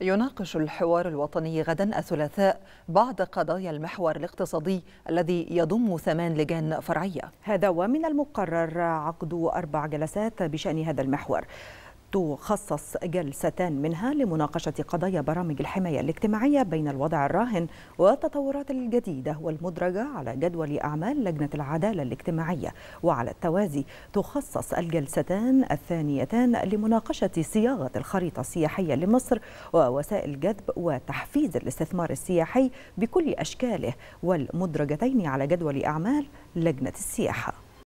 يناقش الحوار الوطني غدا الثلاثاء بعض قضايا المحور الاقتصادي الذي يضم ثمان لجان فرعية هذا ومن المقرر عقد أربع جلسات بشأن هذا المحور تخصص جلستان منها لمناقشة قضايا برامج الحماية الاجتماعية بين الوضع الراهن والتطورات الجديدة والمدرجة على جدول أعمال لجنة العدالة الاجتماعية وعلى التوازي تخصص الجلستان الثانيتان لمناقشة صياغة الخريطة السياحية لمصر ووسائل جذب وتحفيز الاستثمار السياحي بكل أشكاله والمدرجتين على جدول أعمال لجنة السياحة